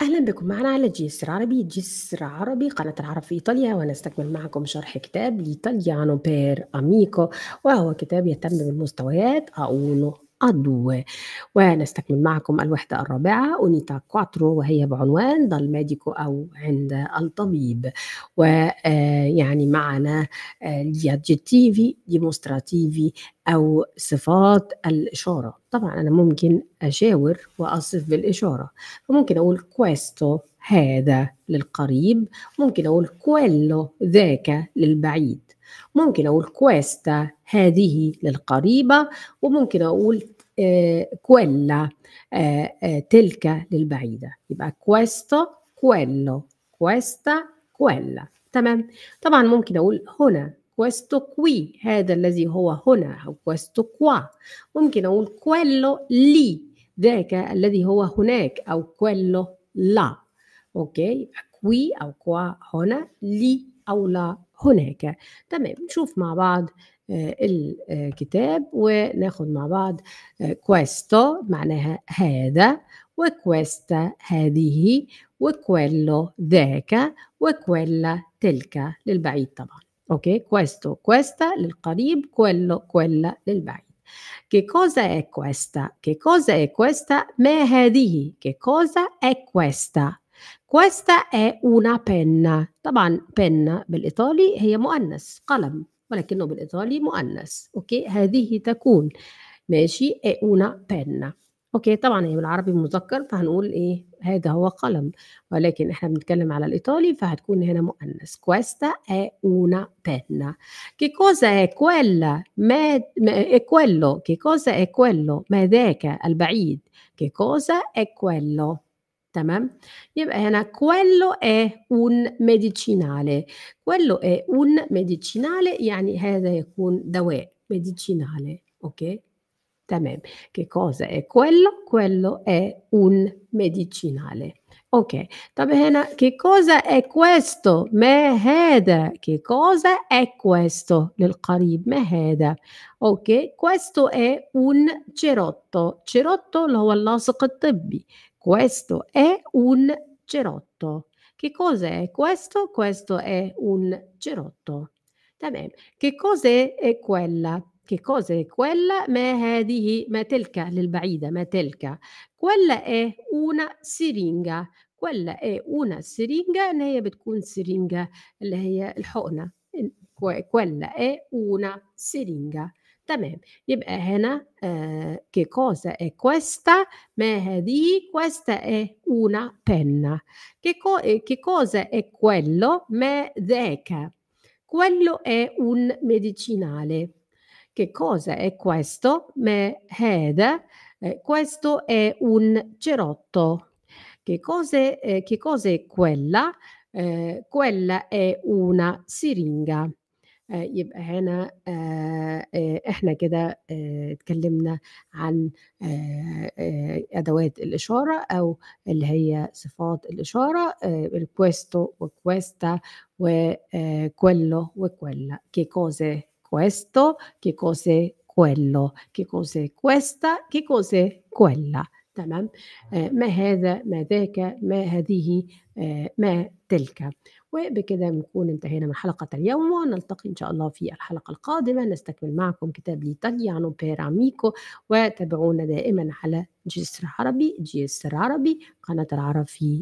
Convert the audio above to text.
أهلا بكم معنا على جسر عربي جسر عربي قناة العرب في إيطاليا ونستكمل معكم شرح كتاب ليتاليانو بير أميكو وهو كتاب يهتم بالمستويات أونو ADUE ونستكمل معكم الوحدة الرابعة أونيتا كواترو وهي بعنوان دال ميديكو أو عند الطبيب ويعني آه، معنا gli آه، ديمونستراتيفي أو صفات الإشارة طبعا أنا ممكن أشاور وأصف بالإشارة فممكن أقول كويستو هذا للقريب ممكن أقول كويلو ذاك للبعيد ممكن أقول كويستا هذه للقريبة وممكن أقول آه، كويلا آه، آه، تلك للبعيدة يبقى كويستو كويلو كويستا كويلا تمام طبعا ممكن أقول هنا كويستو كوي هذا الذي هو هنا أو كويستو كوا ممكن أقول كويلو لي ذاك الذي هو هناك أو كويلو لا أوكي كوي أو كوا هنا لي أو لا هناك تمام نشوف مع بعض الكتاب وناخد مع بعض questo معناها هذا وكويستا هذه وكويلو ذاك وكويلا تلك للبعيد طبعا اوكي كويستو كويستا للقريب كويلو كويلا للبعيد Che cosa è questa? Che cosa è questa? Ma هذه. Che cosa è questa? كويستا اي اونا penna طبعا penna بالإيطالي هي مؤنث قلم ولكنه بالإيطالي مؤنث أوكي هذه تكون ماشي اي اونا penna اوكي طبعا هي بالعربي مذكر فهنقول ايه هذا هو قلم ولكن احنا بنتكلم على الايطالي فهتكون هنا مؤنث كويستا اي اونا penna كي كوزا اي كويلا ما, اي كويلو كي كوزا اي كويلو ما ذاك البعيد كي كوزا اي كويلو تمام يبقى هنا quello è un medicinale quello è un medicinale يعني هذا يكون دواء medicinale ok تمام che cosa è quello quello è un medicinale ok طب هنا uh, che cosa è questo ما هذا che cosa è questo للقريب ما هذا ok questo è un cerotto cerotto اللي هو اللاصق الطبي questo è un cerotto. Che cos'è questo? Questo è un cerotto. تمام che cos'è quella che cos'è quella ma هذه ma تلك للبعيدة ma quella è una siringa quella è una siringa اللي هي بتكون siringa اللي هي الحقنة quella è una siringa تمام يبقى هنا آه che cosa è questa ما هذه questa è una penna che, co eh, che cosa è quello ما ذاك quello è un medicinale che cosa è questo ma هذا eh, questo è un cerotto che cosa, è, eh, che cosa è quella eh, quella è una siringa يبقى هنا احنا كده اتكلمنا عن ادوات الاشاره او اللي هي صفات الاشاره الكويستو وكويستا وكويلو وكويلا كي كوزي كويستو كي كوزي كويلو كي كوزي كويستا كي كوزي كويلا تمام آه، ما هذا ما ذاك ما هذه آه، ما تلك وبكده نكون انتهينا من حلقة اليوم ونلتقي إن شاء الله في الحلقة القادمة نستكمل معكم كتاب لإيطاليانو بير أميكو وتابعونا دائما على جسر عربي جسر عربي قناة العرب في